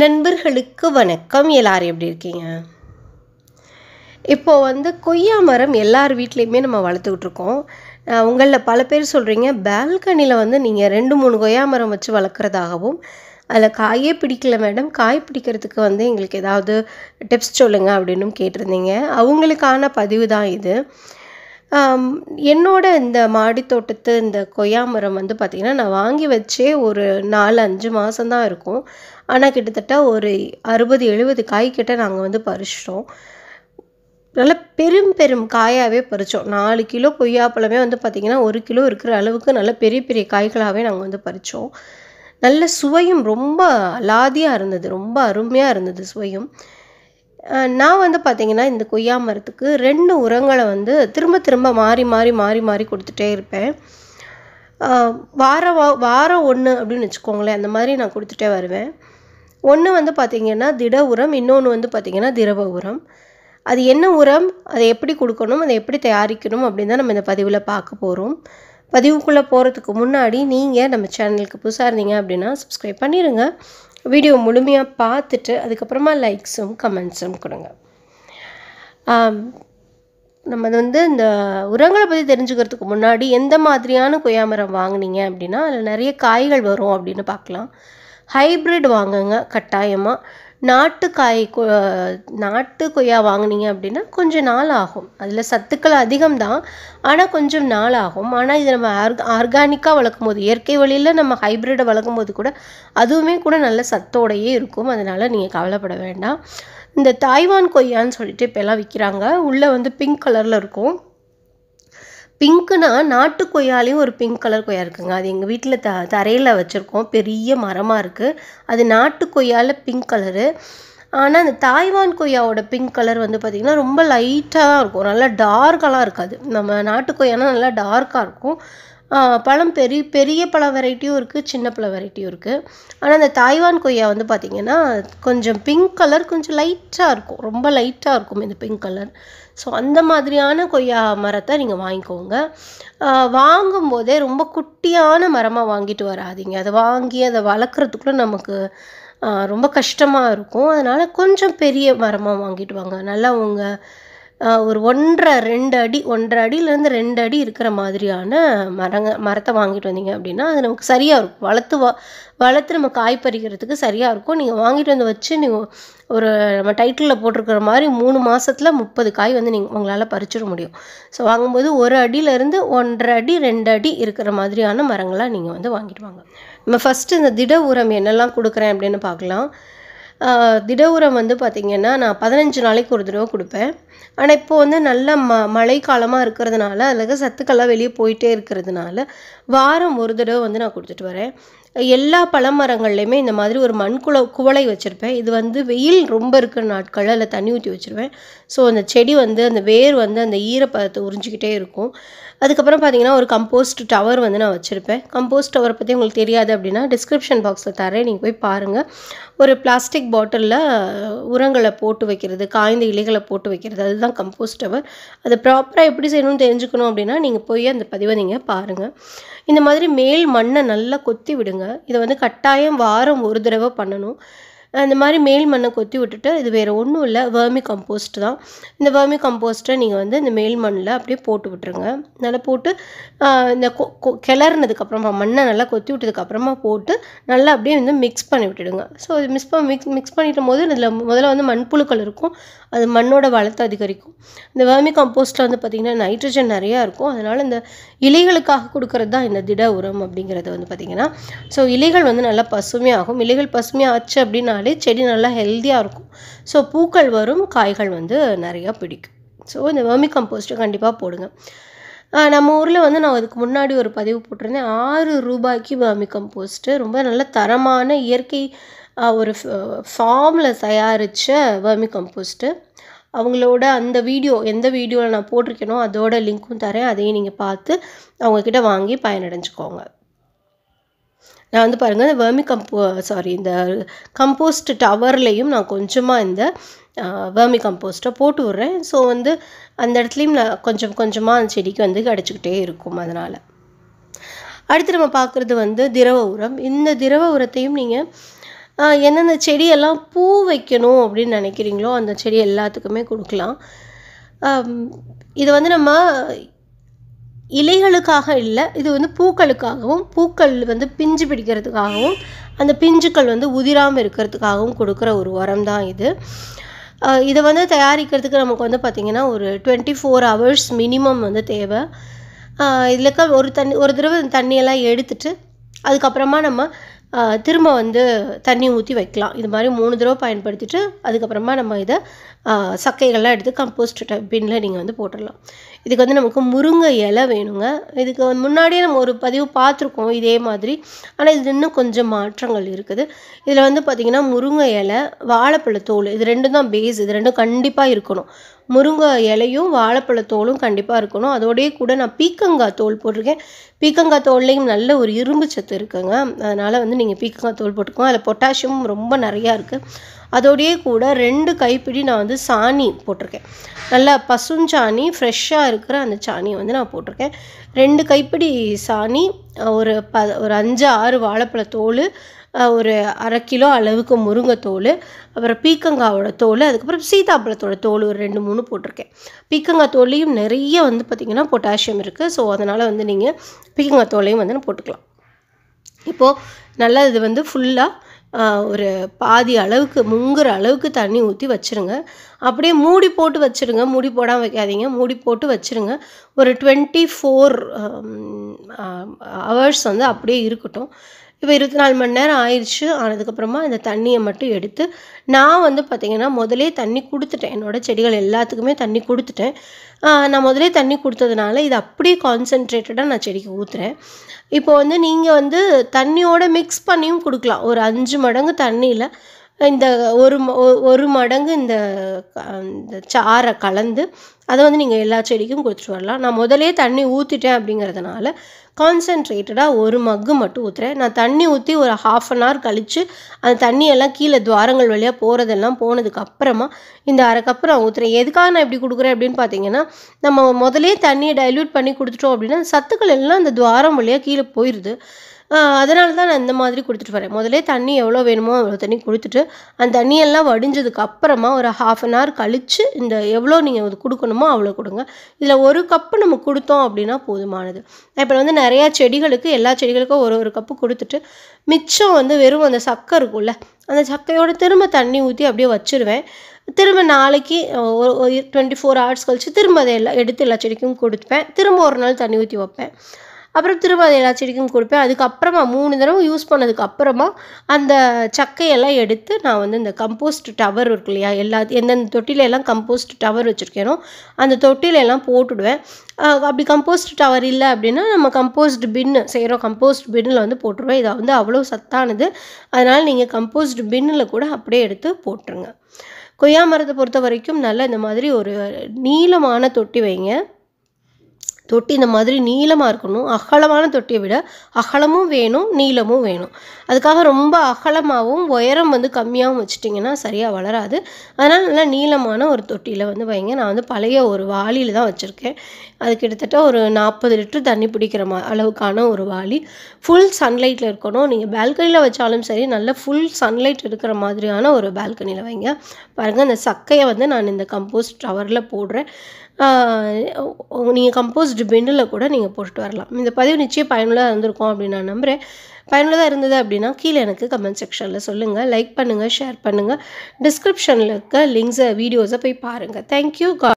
நண்பர்களுக்கு வணக்கம் எல்லாரும் எப்படி இருக்கீங்க இப்போது வந்து கொய்யா மரம் எல்லார் வீட்லேயுமே நம்ம வளர்த்துக்கிட்டு இருக்கோம் உங்களில் பல பேர் சொல்கிறீங்க பால்கனியில் வந்து நீங்கள் ரெண்டு மூணு கொய்யா மரம் வச்சு வளர்க்குறதாகவும் அதில் காயே பிடிக்கல மேடம் காய் பிடிக்கிறதுக்கு வந்து எங்களுக்கு ஏதாவது டிப்ஸ் சொல்லுங்கள் அப்படின்னும் கேட்டிருந்தீங்க அவங்களுக்கான பதிவு தான் இது என்னோட இந்த மாடி தோட்டத்து இந்த கொய்யா மரம் வந்து பார்த்திங்கன்னா நான் வாங்கி வச்சே ஒரு நாலு அஞ்சு மாதம்தான் இருக்கும் ஆனால் கிட்டத்தட்ட ஒரு அறுபது எழுபது காய் கிட்ட நாங்கள் வந்து பறிச்சிட்டோம் நல்ல பெரும் பெரும் காயாகவே பறித்தோம் நாலு கிலோ கொய்யாப்பழமே வந்து பார்த்திங்கன்னா ஒரு கிலோ இருக்கிற அளவுக்கு நல்ல பெரிய பெரிய காய்களாகவே நாங்கள் வந்து பறித்தோம் நல்ல சுவையும் ரொம்ப லாதியாக இருந்தது ரொம்ப அருமையாக இருந்தது சுவையும் நான் வந்து பார்த்திங்கன்னா இந்த கொய்யா மரத்துக்கு ரெண்டு உரங்களை வந்து திரும்ப திரும்ப மாறி மாறி மாறி மாறி கொடுத்துட்டே இருப்பேன் வாரம் வாரம் ஒன்று அப்படின்னு வச்சுக்கோங்களேன் அந்த மாதிரி நான் கொடுத்துட்டே வருவேன் ஒன்று வந்து பார்த்திங்கன்னா திட உரம் இன்னொன்று வந்து பார்த்திங்கன்னா திரவ உரம் அது என்ன உரம் அதை எப்படி கொடுக்கணும் அதை எப்படி தயாரிக்கணும் அப்படின்னு தான் நம்ம இந்த பதிவில் பார்க்க போகிறோம் பதிவுக்குள்ளே போகிறதுக்கு முன்னாடி நீங்கள் நம்ம சேனலுக்கு புதுசாக இருந்தீங்க அப்படின்னா சப்ஸ்கிரைப் பண்ணிடுங்க வீடியோ முழுமையாக பார்த்துட்டு அதுக்கப்புறமா லைக்ஸும் கமெண்ட்ஸும் கொடுங்க நம்ம வந்து இந்த உரங்களை பற்றி தெரிஞ்சுக்கிறதுக்கு முன்னாடி எந்த மாதிரியான கொய்யா மரம் வாங்கினீங்க அப்படின்னா அதில் நிறைய காய்கள் வரும் அப்படின்னு பார்க்கலாம் ஹைப்ரிட் வாங்குங்க கட்டாயமாக நாட்டு காய் நாட்டு கொய்யா வாங்கினீங்க அப்படின்னா கொஞ்சம் நாள் ஆகும் அதில் சத்துக்கள் அதிகம் தான் ஆனால் கொஞ்சம் நாள் ஆகும் ஆனால் இது நம்ம ஆர் ஆர்கானிக்காக வளர்க்கும் போது இயற்கை வழியில் நம்ம ஹைப்ரிடை வளர்க்கும் போது கூட அதுவுமே கூட நல்ல சத்தோடையே இருக்கும் அதனால் நீங்கள் கவலைப்பட வேண்டாம் இந்த தாய்வான் கொய்யான்னு சொல்லிட்டு இப்போல்லாம் விற்கிறாங்க உள்ளே வந்து பிங்க் கலரில் இருக்கும் பிங்க்குனா நாட்டு கொய்யாலையும் ஒரு பிங்க் கலர் கொய்யா இருக்குங்க அது எங்கள் வீட்டில் த தரையில் வச்சுருக்கோம் பெரிய மரமாக இருக்குது அது நாட்டு கொய்யாவில் பிங்க் கலரு ஆனால் அந்த தாய்வான் கொய்யாவோட பிங்க் கலர் வந்து பார்த்திங்கன்னா ரொம்ப லைட்டாக தான் இருக்கும் நல்லா டார்க்கெல்லாம் இருக்காது நம்ம நாட்டு கொய்யானா நல்லா டார்க்காக இருக்கும் பழம் பெரிய பெரிய பழ வெரைட்டியும் இருக்குது சின்ன பழ வெரைட்டியும் இருக்குது ஆனால் அந்த தாய்வான் கொய்யா வந்து பார்த்திங்கன்னா கொஞ்சம் பிங்க் கலர் கொஞ்சம் லைட்டாக இருக்கும் ரொம்ப லைட்டாக இருக்கும் இந்த பிங்க் கலர் ஸோ அந்த மாதிரியான கொய்யா மரத்தை நீங்கள் வாங்கிக்கோங்க வாங்கும்போதே ரொம்ப குட்டியான மரமாக வாங்கிட்டு வராதிங்க அதை வாங்கி அதை வளர்க்குறதுக்குள்ள நமக்கு ரொம்ப கஷ்டமாக இருக்கும் அதனால் கொஞ்சம் பெரிய மரமாக வாங்கிட்டு வாங்க நல்லா உங்கள் ஒரு ஒன்றரை ரெண்டு அடி ஒன்றரை அடியிலேருந்து ரெண்டு அடி இருக்கிற மாதிரியான மரங்க மரத்தை வாங்கிட்டு வந்தீங்க அப்படின்னா அது நமக்கு சரியாக இருக்கும் வளர்த்து வா வளர்த்து நம்ம காய் பறிக்கிறதுக்கு சரியாக இருக்கும் நீங்கள் வாங்கிட்டு வந்து வச்சு நீங்கள் ஒரு நம்ம டைட்டிலில் போட்டிருக்கிற மாதிரி மூணு மாதத்தில் முப்பது காய் வந்து நீங்கள் உங்களால் பறிச்சிட முடியும் ஸோ வாங்கும்போது ஒரு அடியிலேருந்து ஒன்றரை அடி ரெண்டு அடி இருக்கிற மாதிரியான மரங்களாக நீங்கள் வந்து வாங்கிட்டு வாங்க நம்ம ஃபஸ்ட்டு இந்த திட உரம் என்னெல்லாம் கொடுக்குறேன் அப்படின்னு பார்க்கலாம் திட உரம் வந்து பார்த்திங்கன்னா நான் பதினஞ்சு நாளைக்கு ஒரு தடவை கொடுப்பேன் ஆனால் இப்போ வந்து நல்ல ம மழை காலமாக இருக்கிறதுனால அதில் சத்துக்கள்லாம் வெளியே போயிட்டே இருக்கிறதுனால வாரம் ஒரு தடவை வந்து நான் கொடுத்துட்டு வரேன் எல்லா பழமரங்கள்லையுமே இந்த மாதிரி ஒரு மண் குவளை வச்சுருப்பேன் இது வந்து வெயில் ரொம்ப இருக்கிற நாட்களில் அதில் தண்ணி ஊற்றி வச்சுருவேன் ஸோ அந்த செடி வந்து அந்த வேர் வந்து அந்த ஈரப்பதத்தை உறிஞ்சிக்கிட்டே இருக்கும் அதுக்கப்புறம் பார்த்தீங்கன்னா ஒரு கம்போஸ்ட் டவர் வந்து நான் வச்சுருப்பேன் கம்போஸ்ட் டவரை பற்றி உங்களுக்கு தெரியாது அப்படின்னா டிஸ்கிரிப்ஷன் பாக்ஸில் தரேன் நீங்கள் போய் பாருங்கள் ஒரு பிளாஸ்டிக் பாட்டிலில் உரங்களை போட்டு வைக்கிறது காய்ந்த இலைகளை போட்டு வைக்கிறது அதுதான் கம்போஸ்ட் டவர் அதை ப்ராப்பராக எப்படி செய்யணும்னு தெரிஞ்சுக்கணும் அப்படின்னா நீங்கள் போய் அந்த பதிவை நீங்கள் பாருங்கள் இந்த மாதிரி மேல் மண்ணை நல்லா கொத்தி விடுங்க இதை வந்து கட்டாயம் வாரம் ஒரு தடவை பண்ணணும் அந்த மாதிரி மேல் மண்ணை கொத்தி விட்டுட்டு இது வேறு ஒன்றும் இல்லை வேர்மி கம்போஸ்ட் தான் இந்த வேர்மி கம்போஸ்ட்டை நீங்கள் வந்து இந்த மேல் மண்ணில் அப்படியே போட்டு விட்டுருங்க நல்லா போட்டு இந்த கொ கிளறினதுக்கப்புறமா மண்ணை நல்லா கொத்தி விட்டதுக்கப்புறமா போட்டு நல்லா அப்படியே வந்து மிக்ஸ் பண்ணி விட்டுடுங்க ஸோ இது மிஸ் பண்ண மிக்ஸ் மிக்ஸ் பண்ணிட்டும் போது இதில் முதல்ல வந்து மண்புழுக்கள் இருக்கும் அது மண்ணோட வளத்தை அதிகரிக்கும் இந்த வேர்மி கம்போஸ்ட்டில் வந்து பார்த்திங்கன்னா நைட்ரஜன் நிறையா இருக்கும் அதனால் இந்த இலைகளுக்காக கொடுக்குறது தான் இந்த திட உரம் அப்படிங்கிறது வந்து பார்த்திங்கன்னா ஸோ இலைகள் வந்து நல்லா பசுமையாகும் இலைகள் பசுமையாக ஆச்சு அப்படின்னா பண்ணாலே செடி நல்லா ஹெல்த்தியாக இருக்கும் ஸோ பூக்கள் வரும் காய்கள் வந்து நிறையா பிடிக்கும் ஸோ இந்த வெர்மி கம்போஸ்ட்டு கண்டிப்பாக போடுங்க நம்ம ஊரில் வந்து நான் அதுக்கு முன்னாடி ஒரு பதிவு போட்டிருந்தேன் ஆறு ரூபாய்க்கு வெர்மி கம்போஸ்ட்டு ரொம்ப நல்ல தரமான இயற்கை ஒரு ஃபார்மில் தயாரித்த வெர்மி கம்போஸ்ட்டு அவங்களோட அந்த வீடியோ எந்த வீடியோவில் நான் போட்டிருக்கேனோ அதோட லிங்க்கும் தரேன் அதையும் நீங்கள் பார்த்து அவங்கக்கிட்ட வாங்கி பயனடைஞ்சுக்கோங்க நான் வந்து பாருங்கள் இந்த வேர்மி கம்போ சாரி இந்த கம்போஸ்ட் டவர்லேயும் நான் கொஞ்சமாக இந்த வேர்மி கம்போஸ்ட்டை போட்டு விட்றேன் ஸோ வந்து அந்த இடத்துலையும் நான் கொஞ்சம் கொஞ்சமாக அந்த செடிக்கு வந்து கிடச்சிக்கிட்டே இருக்கும் அதனால் அடுத்து நம்ம பார்க்குறது வந்து திரவ உரம் இந்த திரவ உரத்தையும் நீங்கள் எந்தெந்த செடியெல்லாம் பூ வைக்கணும் அப்படின்னு நினைக்கிறீங்களோ அந்த செடி எல்லாத்துக்குமே கொடுக்கலாம் இது வந்து நம்ம இலைகளுக்காக இல்லை இது வந்து பூக்களுக்காகவும் பூக்கள் வந்து பிஞ்சு பிடிக்கிறதுக்காகவும் அந்த பிஞ்சுக்கள் வந்து உதிராமல் இருக்கிறதுக்காகவும் கொடுக்குற ஒரு உரம் தான் இது இதை வந்து தயாரிக்கிறதுக்கு நமக்கு வந்து பார்த்திங்கன்னா ஒரு டுவெண்ட்டி ஃபோர் ஹவர்ஸ் மினிமம் வந்து தேவை இதில் ஒரு தண்ணி ஒரு தடவை தண்ணியெல்லாம் எடுத்துட்டு அதுக்கப்புறமா நம்ம திரும்ப வந்து தண்ணி ஊற்றி வைக்கலாம் இது மாதிரி மூணு தடவை பயன்படுத்திட்டு அதுக்கப்புறமா நம்ம இதை சக்கைகள்லாம் எடுத்து கம்போஸ்ட் பின்னில் நீங்கள் வந்து போட்டுடலாம் இதுக்கு வந்து நமக்கு முருங்கை இலை வேணுங்க இதுக்கு முன்னாடியே நம்ம ஒரு பதிவு பார்த்துருக்கோம் இதே மாதிரி ஆனால் இது இன்னும் கொஞ்சம் மாற்றங்கள் இருக்குது இதில் வந்து பார்த்திங்கன்னா முருங்கை இலை வாழைப்பழத்தோல் இது ரெண்டும் தான் பேஸ் இது ரெண்டும் கண்டிப்பாக இருக்கணும் முருங்கை இலையும் வாழைப்பழத்தோலும் கண்டிப்பாக இருக்கணும் அதோடய கூட நான் பீக்கங்காய் தோல் போட்டிருக்கேன் பீக்கங்காய் தோல்லையும் நல்ல ஒரு இரும்பு சத்து இருக்குங்க அதனால் வந்து நீங்கள் பீக்கங்காய் தோல் போட்டுக்கோங்க அதில் பொட்டாசியமும் ரொம்ப நிறையா இருக்குது அதோடையே கூட ரெண்டு கைப்பிடி நான் வந்து சாணி போட்டிருக்கேன் நல்லா பசுஞ்சாணி ஃப்ரெஷ்ஷாக இருக்கிற அந்த சாணியை வந்து நான் போட்டிருக்கேன் ரெண்டு கைப்பிடி சாணி ஒரு ப ஒரு அஞ்சு ஆறு வாழைப்பழ தோல் ஒரு அரை கிலோ அளவுக்கு முருங்கை தோல் அப்புறம் பீக்கங்காவோட தோல் அதுக்கப்புறம் சீதாப்பழத்தோட தோல் ஒரு ரெண்டு மூணு போட்டிருக்கேன் பீக்கங்காய் தோல்லையும் நிறைய வந்து பார்த்திங்கன்னா பொட்டாசியம் இருக்குது ஸோ அதனால் வந்து நீங்கள் பீக்கங்காய் தோலையும் வந்து போட்டுக்கலாம் இப்போது நல்லா இது வந்து ஃபுல்லாக ஒரு பாதி அளவுக்கு முங்குற அளவுக்கு தண்ணி ஊற்றி வச்சுருங்க அப்படியே மூடி போட்டு வச்சுருங்க மூடி போடாமல் வைக்காதீங்க மூடி போட்டு வச்சுருங்க ஒரு டுவெண்ட்டி ஃபோர் ஹவர்ஸ் வந்து அப்படியே இருக்கட்டும் இப்போ இருபத்தி நாலு மணி நேரம் ஆயிடுச்சு ஆனதுக்கப்புறமா அந்த தண்ணியை மட்டும் எடுத்து நான் வந்து பார்த்திங்கன்னா முதலே தண்ணி கொடுத்துட்டேன் என்னோடய செடிகள் எல்லாத்துக்குமே தண்ணி கொடுத்துட்டேன் நான் முதலே தண்ணி கொடுத்ததுனால இது அப்படியே கான்சென்ட்ரேட்டடாக நான் செடிக்கு ஊற்றுறேன் இப்போ வந்து நீங்கள் வந்து தண்ணியோட மிக்ஸ் பண்ணியும் கொடுக்கலாம் ஒரு அஞ்சு மடங்கு தண்ணியில் இந்த ஒரு ஒரு மடங்கு இந்த இந்த சாறை கலந்து அதை வந்து நீங்கள் எல்லா செடிக்கும் கொடுத்துட்டு வரலாம் நான் முதலே தண்ணி ஊற்றிட்டேன் அப்படிங்கிறதுனால கான்சன்ட்ரேட்டடாக ஒரு மக்கு மட்டும் ஊற்றுறேன் நான் தண்ணி ஊற்றி ஒரு ஹாஃப் அன் ஹவர் கழித்து அந்த தண்ணியெல்லாம் கீழே துவாரங்கள் வழியாக போகிறதெல்லாம் போனதுக்கப்புறமா இந்த அரை கப்பு நான் ஊற்றுறேன் எதுக்காக நான் இப்படி கொடுக்குறேன் அப்படின்னு பார்த்தீங்கன்னா நம்ம முதலே தண்ணியை டைல்யூட் பண்ணி கொடுத்துட்டோம் அப்படின்னா சத்துக்கள் எல்லாம் அந்த துவாரம் வழியாக கீழே போயிடுது அதனால தான் நான் இந்த மாதிரி கொடுத்துட்டு வரேன் முதலே தண்ணி எவ்வளோ வேணுமோ அவ்வளோ தண்ணி கொடுத்துட்டு அந்த தண்ணியெல்லாம் வடிஞ்சதுக்கு அப்புறமா ஒரு ஹாஃப் அன் ஹவர் கழித்து இந்த எவ்வளோ நீங்கள் அது கொடுக்கணுமோ அவ்வளோ கொடுங்க இதில் ஒரு கப்பு நம்ம கொடுத்தோம் அப்படின்னா போதுமானது இப்போ வந்து நிறையா செடிகளுக்கு எல்லா செடிகளுக்கும் ஒரு ஒரு கப்பு கொடுத்துட்டு மிச்சம் வந்து வெறும் அந்த சக்கை இருக்கும்ல அந்த சக்கையோட திரும்ப தண்ணி ஊற்றி அப்படியே வச்சுருவேன் திரும்ப நாளைக்கு ஒரு டுவெண்ட்டி ஃபோர் ஹவர்ஸ் கழித்து திரும்ப அதை எல்லாம் எடுத்து எல்லா செடிக்கும் கொடுப்பேன் திரும்ப ஒரு நாள் தண்ணி ஊற்றி வைப்பேன் அப்புறம் திரும்ப அதை எல்லா செடிக்கும் கொடுப்பேன் அதுக்கப்புறமா மூணு தடவை யூஸ் பண்ணதுக்கப்புறமா அந்த சக்கையெல்லாம் எடுத்து நான் வந்து இந்த கம்போஸ்ட் டவர் இருக்கு இல்லையா எல்லா எந்தெந்த தொட்டிலெல்லாம் கம்போஸ்ட் டவர் வச்சுருக்கேனோ அந்த தொட்டிலெல்லாம் போட்டுடுவேன் அப்படி கம்போஸ்ட் டவர் இல்லை அப்படின்னா நம்ம கம்போஸ்ட் பின்னு செய்கிறோம் கம்போஸ்ட் பின்னில் வந்து போட்டுருவேன் இதை வந்து அவ்வளோ சத்தானது அதனால் நீங்கள் கம்போஸ்ட் பின்னில் கூட அப்படியே எடுத்து போட்டுருங்க கொய்யா மரத்தை பொறுத்த வரைக்கும் நல்லா இந்த மாதிரி ஒரு நீளமான தொட்டி வைங்க தொட்டி இந்த மாதிரி நீளமாக இருக்கணும் அகலமான தொட்டியை விட அகலமும் வேணும் நீளமும் வேணும் அதுக்காக ரொம்ப அகலமாகவும் உயரம் வந்து கம்மியாகவும் வச்சுட்டிங்கன்னா சரியாக வளராது அதனால் நல்லா நீளமான ஒரு தொட்டியில் வந்து வைங்க நான் வந்து பழைய ஒரு வாளியில் தான் வச்சுருக்கேன் அது கிட்டத்தட்ட ஒரு நாற்பது லிட்டர் தண்ணி பிடிக்கிற மா அளவுக்கான ஒரு வாளி ஃபுல் சன்லைட்டில் இருக்கணும் நீங்கள் பால்கனியில் வச்சாலும் சரி நல்ல ஃபுல் சன்லைட் இருக்கிற மாதிரியான ஒரு பால்கனியில் வைங்க பாருங்கள் அந்த சக்கையை வந்து நான் இந்த கம்போஸ்ட் டவரில் போடுறேன் நீங்கள் கம்போஸ்ட் கம்போஸ்ட் பின்னில் கூட நீங்கள் போட்டுட்டு வரலாம் இந்த பதிவு நிச்சயம் பயனுள்ளதாக இருந்திருக்கும் அப்படின்னு நான் நம்புகிறேன் பயனுள்ளதாக இருந்தது அப்படின்னா கீழே எனக்கு கமெண்ட் செக்ஷனில் சொல்லுங்கள் லைக் பண்ணுங்கள் ஷேர் பண்ணுங்கள் டிஸ்கிரிப்ஷனில் இருக்க லிங்க்ஸை வீடியோஸை போய் பாருங்கள் தேங்க்யூ கா